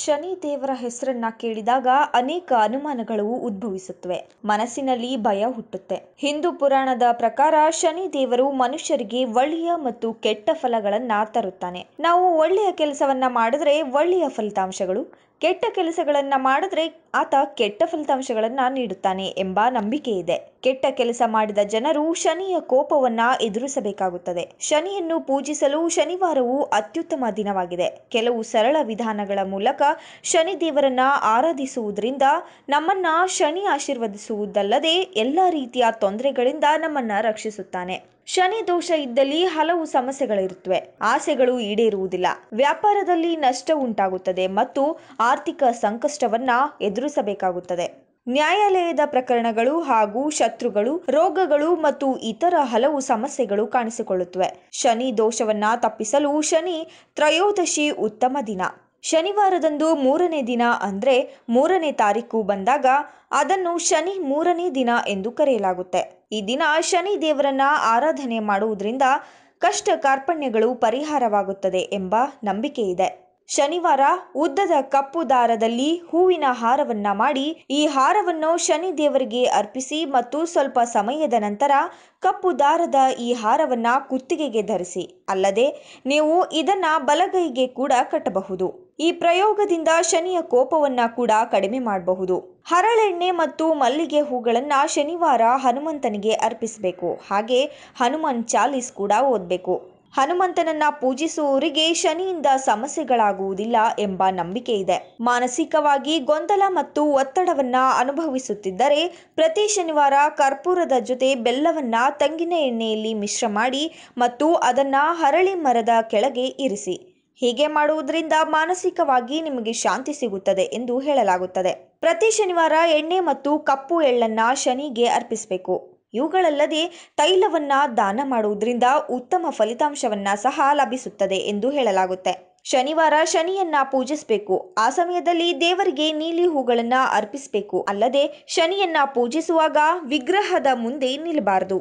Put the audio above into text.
ಶನಿ ದೇವರ ಹೆಸರನ್ನ ಕೇಳಿದಾಗ ಅನೇಕ ಅನುಮಾನಗಳು ಉದ್ಭವಿಸುತ್ತವೆ ಮನಸ್ಸಿನಲ್ಲಿ ಭಯ ಹುಟ್ಟುತ್ತೆ ಹಿಂದೂ ಪುರಾಣದ ಪ್ರಕಾರ ಶನಿ ದೇವರು ಮನುಷ್ಯರಿಗೆ ಒಳ್ಳೆಯ ಮತ್ತು ಕೆಟ್ಟ ಫಲಗಳನ್ನ ತರುತ್ತಾನೆ ನಾವು ಒಳ್ಳೆಯ ಕೆಲಸವನ್ನ ಮಾಡಿದ್ರೆ ಒಳ್ಳೆಯ ಫಲಿತಾಂಶಗಳು ಕೆಟ್ಟ ಕೆಲಸಗಳನ್ನು ಮಾಡಿದ್ರೆ ಆತ ಕೆಟ್ಟ ಫಲಿತಾಂಶಗಳನ್ನ ನೀಡುತ್ತಾನೆ ಎಂಬ ನಂಬಿಕೆ ಇದೆ ಕೆಟ್ಟ ಕೆಲಸ ಮಾಡಿದ ಜನರು ಶನಿಯ ಕೋಪವನ್ನ ಎದುರಿಸಬೇಕಾಗುತ್ತದೆ ಶನಿಯನ್ನು ಪೂಜಿಸಲು ಶನಿವಾರವು ಅತ್ಯುತ್ತಮ ದಿನವಾಗಿದೆ ಕೆಲವು ಸರಳ ವಿಧಾನಗಳ ಮೂಲಕ ಶನಿ ದೇವರನ್ನ ಆರಾಧಿಸುವುದರಿಂದ ನಮ್ಮನ್ನ ಶನಿ ಆಶೀರ್ವದಿಸುವುದಲ್ಲದೆ ಎಲ್ಲ ರೀತಿಯ ತೊಂದರೆಗಳಿಂದ ನಮ್ಮನ್ನ ರಕ್ಷಿಸುತ್ತಾನೆ ಶನಿ ದೋಷ ಇದ್ದಲ್ಲಿ ಹಲವು ಸಮಸ್ಯೆಗಳಿರುತ್ತವೆ ಆಸೆಗಳು ಈಡೇರುವುದಿಲ್ಲ ವ್ಯಾಪಾರದಲ್ಲಿ ನಷ್ಟ ಉಂಟಾಗುತ್ತದೆ ಮತ್ತು ಆರ್ಥಿಕ ಸಂಕಷ್ಟವನ್ನ ಎದುರಿಸಬೇಕಾಗುತ್ತದೆ ನ್ಯಾಯಾಲಯದ ಪ್ರಕರಣಗಳು ಹಾಗೂ ಶತ್ರುಗಳು ರೋಗಗಳು ಮತ್ತು ಇತರ ಹಲವು ಸಮಸ್ಯೆಗಳು ಕಾಣಿಸಿಕೊಳ್ಳುತ್ತವೆ ಶನಿ ದೋಷವನ್ನ ತಪ್ಪಿಸಲು ಶನಿ ತ್ರಯೋದಶಿ ಉತ್ತಮ ದಿನ ಶನಿವಾರದಂದು ಮೂರನೇ ದಿನ ಅಂದರೆ ಮೂರನೇ ತಾರೀಕು ಬಂದಾಗ ಅದನ್ನು ಶನಿ ಮೂರನೇ ದಿನ ಎಂದು ಕರೆಯಲಾಗುತ್ತೆ ಈ ದಿನ ಶನಿ ದೇವರನ್ನ ಆರಾಧನೆ ಮಾಡುವುದರಿಂದ ಕಷ್ಟ ಕಾರ್ಪಣ್ಯಗಳು ಪರಿಹಾರವಾಗುತ್ತದೆ ಎಂಬ ನಂಬಿಕೆ ಇದೆ ಶನಿವಾರ ಉದ್ದದ ಕಪ್ಪು ದಾರದಲ್ಲಿ ಹೂವಿನ ಹಾರವನ್ನ ಮಾಡಿ ಈ ಹಾರವನ್ನು ಶನಿ ದೇವರಿಗೆ ಅರ್ಪಿಸಿ ಮತ್ತು ಸ್ವಲ್ಪ ಸಮಯದ ನಂತರ ಕಪ್ಪು ದಾರದ ಈ ಹಾರವನ್ನ ಕುತ್ತಿಗೆಗೆ ಧರಿಸಿ ಅಲ್ಲದೆ ನೀವು ಇದನ್ನ ಬಲಗೈಗೆ ಕೂಡ ಕಟ್ಟಬಹುದು ಈ ಪ್ರಯೋಗದಿಂದ ಶನಿಯ ಕೋಪವನ್ನ ಕೂಡ ಕಡಿಮೆ ಮಾಡಬಹುದು ಹರಳೆಣ್ಣೆ ಮತ್ತು ಮಲ್ಲಿಗೆ ಹೂಗಳನ್ನು ಶನಿವಾರ ಹನುಮಂತನಿಗೆ ಅರ್ಪಿಸಬೇಕು ಹಾಗೆ ಹನುಮಾನ್ ಚಾಲೀಸ್ ಕೂಡ ಓದಬೇಕು ಹನುಮಂತನನ್ನ ಪೂಜಿಸುವವರಿಗೆ ಶನಿಯಿಂದ ಸಮಸ್ಯೆಗಳಾಗುವುದಿಲ್ಲ ಎಂಬ ನಂಬಿಕೆ ಇದೆ ಮಾನಸಿಕವಾಗಿ ಗೊಂದಲ ಮತ್ತು ಒತ್ತಡವನ್ನ ಅನುಭವಿಸುತ್ತಿದ್ದರೆ ಪ್ರತಿ ಶನಿವಾರ ಕರ್ಪೂರದ ಜೊತೆ ಬೆಲ್ಲವನ್ನ ತೆಂಗಿನ ಎಣ್ಣೆಯಲ್ಲಿ ಮಿಶ್ರ ಮಾಡಿ ಮತ್ತು ಅದನ್ನ ಹರಳಿ ಮರದ ಕೆಳಗೆ ಇರಿಸಿ ಹೀಗೆ ಮಾಡುವುದರಿಂದ ಮಾನಸಿಕವಾಗಿ ನಿಮಗೆ ಶಾಂತಿ ಸಿಗುತ್ತದೆ ಎಂದು ಹೇಳಲಾಗುತ್ತದೆ ಪ್ರತಿ ಶನಿವಾರ ಎಣ್ಣೆ ಮತ್ತು ಕಪ್ಪು ಎಳ್ಳನ್ನ ಶನಿಗೆ ಅರ್ಪಿಸಬೇಕು ಇವುಗಳಲ್ಲದೆ ತೈಲವನ್ನ ದಾನ ಮಾಡುವುದರಿಂದ ಉತ್ತಮ ಫಲಿತಾಂಶವನ್ನ ಸಹ ಲಭಿಸುತ್ತದೆ ಎಂದು ಹೇಳಲಾಗುತ್ತೆ ಶನಿವಾರ ಶನಿಯನ್ನ ಪೂಜಿಸಬೇಕು ಆ ಸಮಯದಲ್ಲಿ ದೇವರಿಗೆ ನೀಲಿ ಹೂಗಳನ್ನ ಅರ್ಪಿಸಬೇಕು ಅಲ್ಲದೆ ಶನಿಯನ್ನ ಪೂಜಿಸುವಾಗ ವಿಗ್ರಹದ ಮುಂದೆ ನಿಲ್ಲಬಾರದು